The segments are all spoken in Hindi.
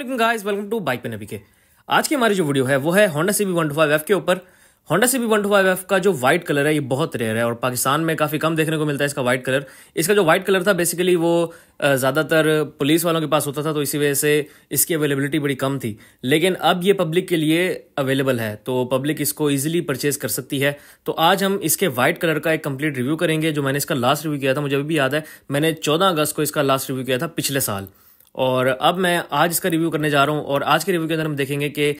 Aslam guys welcome to bike पे नबी के आज की हमारी जो वीडियो है वो है Honda C B one two F के ऊपर Honda C B one two F का जो व्हाइट कलर है ये बहुत रेयर है और पाकिस्तान में काफ़ी कम देखने को मिलता है इसका व्हाइट कलर इसका जो व्हाइट कलर था बेसिकली वो ज़्यादातर पुलिस वालों के पास होता था तो इसी वजह से इसकी अवेलेबिलिटी बड़ी कम थी लेकिन अब ये पब्लिक के लिए अवेलेबल है तो पब्लिक इसको ईजिली परचेज कर सकती है तो आज हम इसके वाइट कलर का एक कंप्लीट रिव्यू करेंगे जो मैंने इसका लास्ट रिव्यू किया था मुझे अभी भी याद है मैंने चौदह अगस्त को इसका लास्ट रिव्यू किया था पिछले साल और अब मैं आज इसका रिव्यू करने जा रहा हूँ और आज के रिव्यू के अंदर हम देखेंगे कि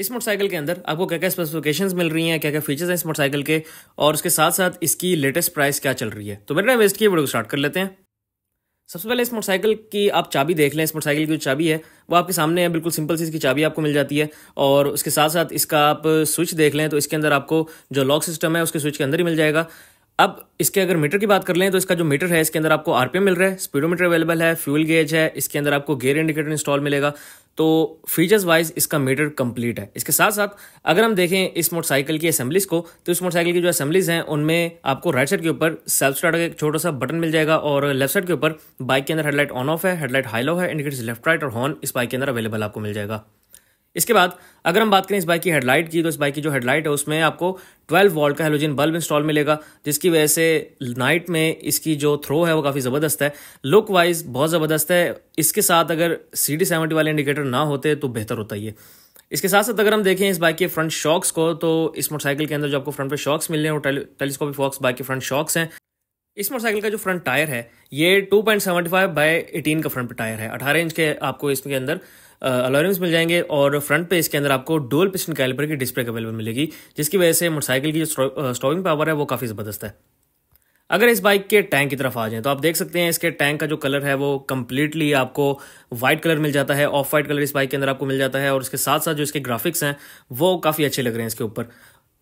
इस मोटरसाइकिल के अंदर आपको क्या क्या स्पेसिफिकेशंस मिल रही हैं क्या क्या फीचर्स हैं इस मोटरसाइकिल के और उसके साथ साथ इसकी लेटेस्ट प्राइस क्या चल रही है तो मेरे वेस्ट किए वीडियो को स्टार्ट कर लेते हैं सबसे पहले इस मोटरसाइकिल की आप चाबी देख लें इस मोटरसाइकिल की जो चाबी है वो आपके सामने है बिल्कुल सिंपल सी इसकी चाबी आपको मिल जाती है और उसके साथ साथ इसका आप स्विच देख लें तो इसके अंदर आपको जो लॉक सिस्टम है उसके स्विच के अंदर ही मिल जाएगा अब इसके अगर मीटर की बात कर लें तो इसका जो मीटर है इसके अंदर आपको आरपीएम मिल रहा है स्पीडोमीटर अवेलेबल है फ्यूल गेज है इसके अंदर आपको गेयर इंडिकेटर इंस्टॉल मिलेगा तो फीचर्स वाइज इसका मीटर कंप्लीट है इसके साथ साथ अगर हम देखें इस मोटरसाइकिल की असेंबलीज को तो इस मोटरसाइकिल की जो असेंबलीज हैं उनमें आपको राइट साइड के ऊपर सेल्फ स्टार्ट का एक छोटा सा बटन मिल जाएगा और लेफ्ट साइड के ऊपर बाइक के अंदर हेडलाइट ऑन ऑफ है हेडलाइट हाई लो है इंडिकेटर्स लेफ्ट राइट और हॉर्न इस बाइक के अंदर अवेलेबल आपको मिल जाएगा इसके बाद अगर हम बात करें इस बाइक की हेडलाइट की तो इस बाइक की जो हेडलाइट है उसमें आपको 12 वोल्ट का हेलोजन बल्ब इंस्टॉल मिलेगा जिसकी वजह से नाइट में इसकी जो थ्रो है वो काफ़ी ज़बरदस्त है लुक वाइज बहुत ज़बरदस्त है इसके साथ अगर सी डी सेवेंटी वाले इंडिकेटर ना होते तो बेहतर होता ही है इसके साथ साथ अगर हम देखें इस बाइक के फ्रंट शॉक्स को तो इस मोटरसाइकिल के अंदर जो आपको फ्रंट पे शॉक्स मिल रहे हैं वो टेलीस्कोपिक फॉक्स बाइक के फ्रंट शॉक्स हैं इस मोटरसाइकिल का जो फ्रंट टायर है ये 2.75 point seventy five by eighteen का फ्रंट टायर है 18 इंच के आपको इसके अंदर अलॉरेंस मिल जाएंगे और फ्रंट पे इसके अंदर आपको डोल पिस्टन कैलिपर की डिस्प्ले अवेलेबल मिलेगी जिसकी वजह से मोटरसाइकिल की जो स्टॉपिंग पावर है वो काफ़ी ज़बरदस्त है अगर इस बाइक के टैंक की तरफ आ जाएं तो आप देख सकते हैं इसके टैंक का जो कलर है वो कम्प्लीटली आपको वाइट कलर मिल जाता है ऑफ वाइट कलर इस बाइक के अंदर आपको मिल जाता है और उसके साथ साथ जो इसके ग्राफिक्स हैं वो काफ़ी अच्छे लग रहे हैं इसके ऊपर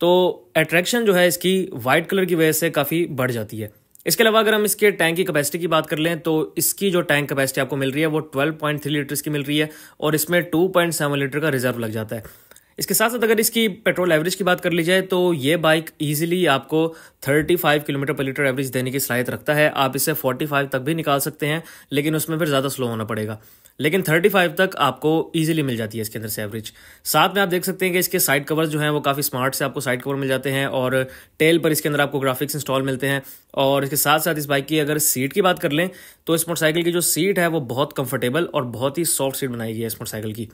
तो अट्रैक्शन जो है इसकी वाइट कलर की वजह से काफ़ी बढ़ जाती है इसके अलावा अगर हम इसके टैंक की कैपेसिटी की बात कर लें तो इसकी जो टैंक कैपेसिटी आपको मिल रही है वो 12.3 लीटर्स की मिल रही है और इसमें 2.7 लीटर का रिजर्व लग जाता है इसके साथ साथ अगर इसकी पेट्रोल एवरेज की बात कर ली जाए तो ये बाइक इजीली आपको 35 किलोमीटर पर लीटर एवरेज देने की सलाहियत रखता है आप इसे 45 तक भी निकाल सकते हैं लेकिन उसमें फिर ज़्यादा स्लो होना पड़ेगा लेकिन 35 तक आपको ईजिली मिल जाती है इसके अंदर से एवरेज साथ में आप देख सकते हैं कि इसके साइड कवर्स जो हैं वो काफ़ी स्मार्ट से आपको साइड कवर मिल जाते हैं और टेल पर इसके अंदर आपको ग्राफिक्स इंस्टॉल मिलते हैं और इसके साथ साथ इस बाइक की अगर सीट की बात कर लें तो इस मोटरसाइकिल की जो सीट है वो बहुत कंफर्टेबल और बहुत ही सॉफ्ट सीट बनाई गई है इस मोटरसाइकिल की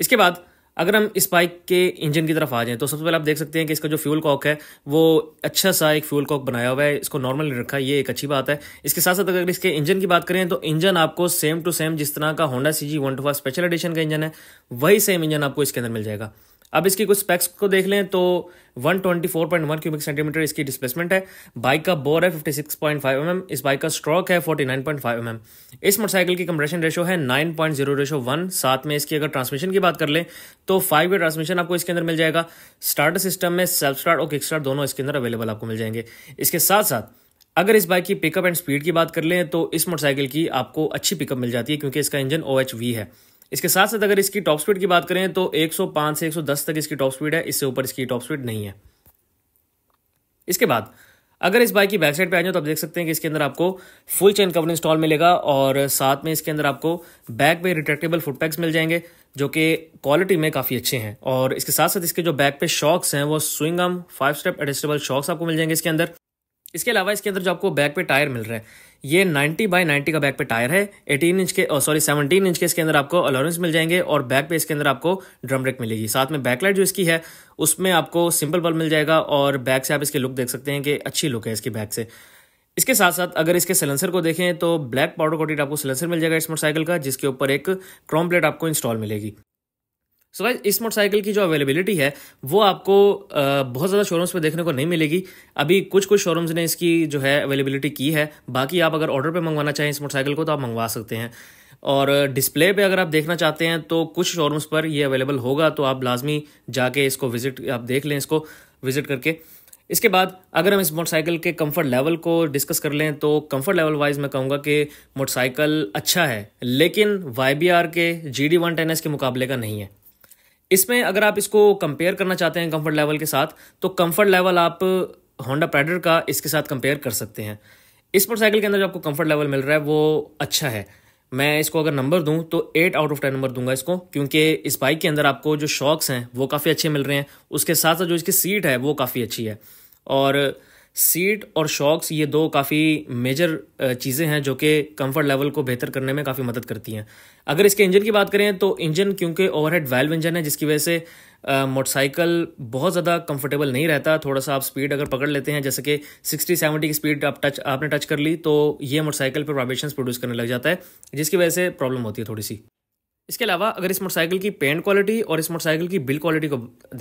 इसके बाद अगर हम इस बाइक के इंजन की तरफ आ जाएं तो सबसे पहले आप देख सकते हैं कि इसका जो फ्यूल कॉक है वो अच्छा सा एक फ्यूल कॉक बनाया हुआ है इसको नॉर्मल रखा है ये एक अच्छी बात है इसके साथ साथ अगर इसके इंजन की बात करें तो इंजन आपको सेम टू सेम जिस तरह का Honda C G one two five special edition का इंजन है वही सेम इंजन आपको इसके अंदर मिल जाएगा अब इसकी कुछ स्पेक्स को देख लें तो 124.1 क्यूबिक सेंटीमीटर इसकी डिस्प्लेसमेंट है बाइक का बोर है 56.5 mm इस बाइक का स्ट्रोक है 49.5 mm इस मोटरसाइकिल की कंप्रेशन रेशो है 9.0 रेशो वन साथ में इसकी अगर ट्रांसमिशन की बात कर लें तो फाइव वे ट्रांसमिशन आपको इसके अंदर मिल जाएगा स्टार्टर सिस्टम में सेल्फ स्टार्ट और किक स्टार्ट दोनों इसके अंदर अवेलेबल आपको मिल जाएंगे इसके साथ साथ अगर इस बाइक की पिकअप एंड स्पीड की बात कर लें तो इस मोटरसाइकिल की आपको अच्छी पिकअप मिल जाती है क्योंकि इसका इंजन ओ है इसके साथ साथ अगर इसकी टॉप स्पीड की बात करें तो 105 से 110 तक इसकी टॉप स्पीड है इससे ऊपर इसकी टॉप स्पीड नहीं है इसके बाद अगर इस बाइक की बैक साइड पे आ जाए तो आप देख सकते हैं कि इसके अंदर आपको फुल चेन कवर इंस्टॉल मिलेगा और साथ में इसके अंदर आपको बैक पे रिट्रेक्टेबल फुट पैक्स मिल जाएंगे जो कि क्वालिटी में काफ़ी अच्छे हैं और इसके साथ साथ इसके जो बैक पे शॉक्स हैं वो swing five step adjustable shocks आपको मिल जाएंगे इसके अंदर इसके अलावा इसके अंदर जो आपको बैक पे टायर मिल रहा है ये 90 बाय 90 का बैक पे टायर है 18 इंच के सॉरी 17 इंच के इसके अंदर आपको अलोरेंस मिल जाएंगे और बैक पे इसके अंदर आपको ड्रम ब्रेक मिलेगी साथ में बैकलाइट जो इसकी है उसमें आपको सिंपल बल्ब मिल जाएगा और बैक से आप इसके लुक देख सकते हैं कि अच्छी लुक है इसकी बैक से इसके साथ साथ अगर इसके सिलेंसर को देखें तो ब्लैक पाउडर कोटेड आपको सिलेंसर मिल जाएगा इस मोटरसाइकिल का जिसके ऊपर एक क्रोम प्लेट आपको इंस्टॉल मिलेगी सो so इस मोटरसाइकिल की जो अवेलेबिलिटी है वो आपको बहुत ज़्यादा शोरूम्स पे देखने को नहीं मिलेगी अभी कुछ कुछ शोरूम्स ने इसकी जो है अवेलेबिलिटी की है बाकी आप अगर ऑर्डर पे मंगवाना चाहें इस मोटरसाइकिल को तो आप मंगवा सकते हैं और डिस्प्ले पे अगर आप देखना चाहते हैं तो कुछ शोरूम्स पर ये अवेलेबल होगा तो आप लाजमी जाके इसको विजिट आप देख लें इसको विजिट करके इसके बाद अगर हम इस मोटरसाइकिल के कंफर्ट लेवल को डिस्कस कर लें तो कंफर्ट लेवल वाइज मैं कहूँगा कि मोटरसाइकिल अच्छा है लेकिन वाई के जी डी वन के मुकाबले का नहीं है इसमें अगर आप इसको कंपेयर करना चाहते हैं कंफर्ट लेवल के साथ तो कंफर्ट लेवल आप होंडा प्राइडर का इसके साथ कंपेयर कर सकते हैं इस मोटरसाइकिल के अंदर जो आपको कंफर्ट लेवल मिल रहा है वो अच्छा है मैं इसको अगर नंबर दूं तो eight out of ten number दूंगा इसको क्योंकि इस बाइक के अंदर आपको जो शॉक्स हैं वो काफ़ी अच्छे मिल रहे हैं उसके साथ साथ जो इसकी सीट है वो काफ़ी अच्छी है और सीट और शॉक्स ये दो काफ़ी मेजर चीज़ें हैं जो कि कंफर्ट लेवल को बेहतर करने में काफ़ी मदद करती हैं अगर इसके इंजन की बात करें तो इंजन क्योंकि ओवरहेड वेल्व इंजन है जिसकी वजह से मोटरसाइकिल बहुत ज़्यादा कंफर्टेबल नहीं रहता थोड़ा सा आप स्पीड अगर पकड़ लेते हैं जैसे कि सिक्सटी सेवेंटी की स्पीड आप टच आपने टच कर ली तो ये मोटरसाइकिल पर वाइब्रेशन प्रोड्यूस करने लग जाता है जिसकी वजह से प्रॉब्लम होती है थोड़ी सी इसके अलावा अगर इस मोटरसाइकिल की पेंट क्वालिटी और इस मोटरसाइकिल की बिल क्वालिटी को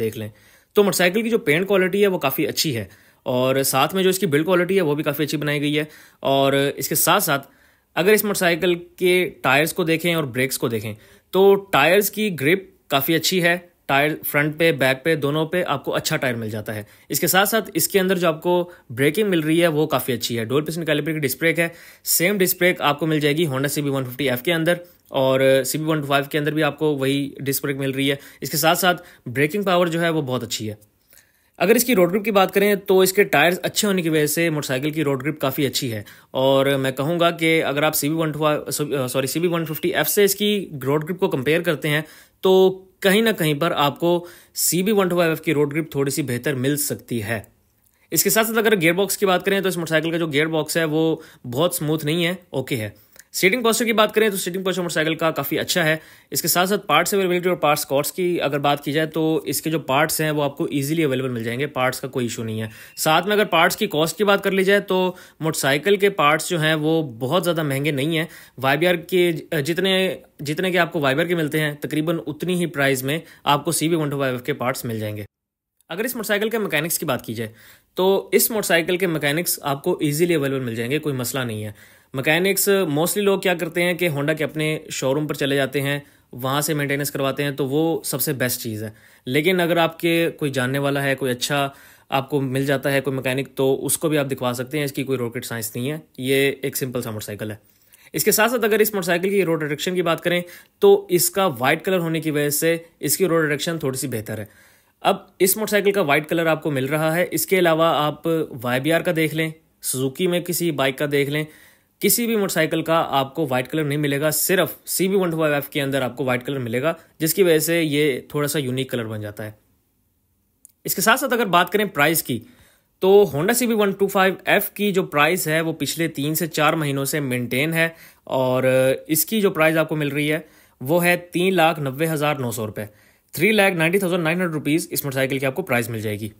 देख लें तो मोटरसाइकिल की जो पेंट क्वालिटी है वो काफ़ी अच्छी है और साथ में जो इसकी बिल्ड क्वालिटी है वो भी काफ़ी अच्छी बनाई गई है और इसके साथ साथ अगर इस मोटरसाइकिल के टायर्स को देखें और ब्रेक्स को देखें तो टायर्स की ग्रिप काफ़ी अच्छी है टायर फ्रंट पे बैक पे दोनों पे आपको अच्छा टायर मिल जाता है इसके साथ साथ इसके अंदर जो आपको ब्रेकिंग मिल रही है वो काफ़ी अच्छी है डोल पिस्टन कैलिपर की डिस्क है सेम डिस्क आपको मिल जाएगी Honda C B one fifty F के अंदर और C B one two five के अंदर भी आपको वही डिस्क मिल रही है इसके साथ साथ ब्रेकिंग पावर जो है वो बहुत अच्छी है अगर इसकी रोड ग्रिप की बात करें तो इसके टायर्स अच्छे होने की वजह से मोटरसाइकिल की रोड ग्रिप काफ़ी अच्छी है और मैं कहूँगा कि अगर आप C B one sorry C B one fifty F से इसकी रोड ग्रिप को कंपेयर करते हैं तो कहीं ना कहीं पर आपको सी बी वन एफ की रोड ग्रिप थोड़ी सी बेहतर मिल सकती है इसके साथ साथ अगर गेयर बॉक्स की बात करें तो इस मोटरसाइकिल का जो गेयर बॉक्स है वो बहुत स्मूथ नहीं है ओके है सीटिंग पॉस्टर की बात करें तो सीटिंग पॉस्टर मोटरसाइकिल का काफ़ी अच्छा है इसके साथ साथ पार्ट्स अवेलेबिलिटी और पार्ट्स कॉस्ट की अगर बात की जाए तो इसके जो पार्ट्स हैं वो आपको ईजिली अवेलेबल मिल जाएंगे पार्ट्स का कोई इशू नहीं है साथ में अगर पार्ट्स की कॉस्ट की बात कर ली जाए तो मोटरसाइकिल के पार्ट्स जो हैं वो बहुत ज़्यादा महंगे नहीं हैं वाई के जितने जितने के आपको वाइबियर के मिलते हैं तकरीबन उतनी ही प्राइस में आपको सी बी के पार्ट्स मिल जाएंगे अगर इस मोटरसाइकिल के मैकेनिक्स की बात की जाए तो इस मोटरसाइकिल के मैकेनिक्स आपको इजीली अवेलेबल मिल जाएंगे कोई मसला नहीं है मकैनिक्स मोस्टली uh, लोग क्या करते हैं कि होंडा के अपने शोरूम पर चले जाते हैं वहाँ से मेंटेनेंस करवाते हैं तो वो सबसे बेस्ट चीज़ है लेकिन अगर आपके कोई जानने वाला है कोई अच्छा आपको मिल जाता है कोई मैकेनिक तो उसको भी आप दिखवा सकते हैं इसकी कोई रॉकेट साइंस नहीं है ये एक सिंपल सा मोटरसाइकिल है इसके साथ साथ अगर इस मोटरसाइकिल की रोड अट्रैक्शन की बात करें तो इसका वाइट कलर होने की वजह से इसकी रोड अट्रैक्शन थोड़ी सी बेहतर है अब इस मोटरसाइकिल का वाइट कलर आपको मिल रहा है इसके अलावा आप वाई का देख लें सुजुकी में किसी बाइक का देख लें किसी भी मोटरसाइकिल का आपको व्हाइट कलर नहीं मिलेगा सिर्फ C B one two five F के अंदर आपको व्हाइट कलर मिलेगा जिसकी वजह से ये थोड़ा सा यूनिक कलर बन जाता है इसके साथ साथ अगर बात करें प्राइस की तो Honda C B one two five F की जो प्राइस है वो पिछले तीन से चार महीनों से मेंटेन है और इसकी जो प्राइस आपको मिल रही है वो है तीन लाख नब्बे हज़ार नौ सौ रुपये three lakh ninety thousand nine hundred rupees इस मोटरसाइकिल की आपको प्राइस मिल जाएगी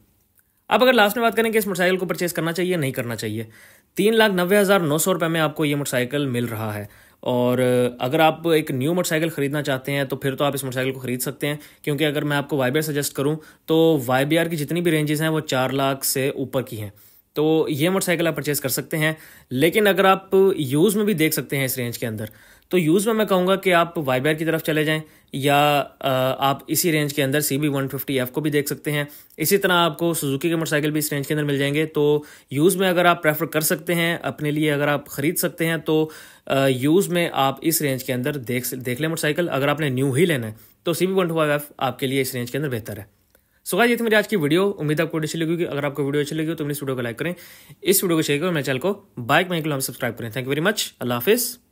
अब अगर लास्ट में बात करें कि इस मोटरसाइकिल को परचेस करना चाहिए नहीं करना चाहिए तीन लाख नब्बे हज़ार नौ सौ रुपये में आपको ये मोटरसाइकिल मिल रहा है और अगर आप एक न्यू मोटरसाइकिल ख़रीदना चाहते हैं तो फिर तो आप इस मोटरसाइकिल को ख़रीद सकते हैं क्योंकि अगर मैं आपको वाई सजेस्ट करूँ तो वाई की जितनी भी रेंजेस हैं वो चार लाख से ऊपर की हैं तो ये मोटरसाइकिल आप परचेज़ कर सकते हैं लेकिन अगर आप यूज़ में भी देख सकते हैं इस रेंज के अंदर तो यूज़ में मैं कहूँगा कि आप वाईबेर की तरफ चले जाएँ या आप इसी रेंज के अंदर C B one fifty F को भी देख सकते हैं इसी तरह आपको सुजुकी के मोटरसाइकिल भी इस रेंज के अंदर मिल जाएंगे तो यूज़ में अगर आप प्रेफर कर सकते हैं अपने लिए अगर आप ख़रीद सकते हैं तो यूज़ में आप इस रेंज के अंदर देख देख लें मोटरसाइकिल अगर आपने न्यू ही लेना है तो C B one five F आपके लिए इस रेंज के अंदर बेहतर है सो गाइस ये थी मेरी आज की वीडियो उम्मीद आपको अच्छी लगी अगर आपको वीडियो अच्छी लगी हो तो इस वीडियो को लाइक करें इस वीडियो को शेयर करें मेरे चैनल को बाइक माइक हम सब्सक्राइब करें थैंक यू वेरी मच अल्लाह हाफिज़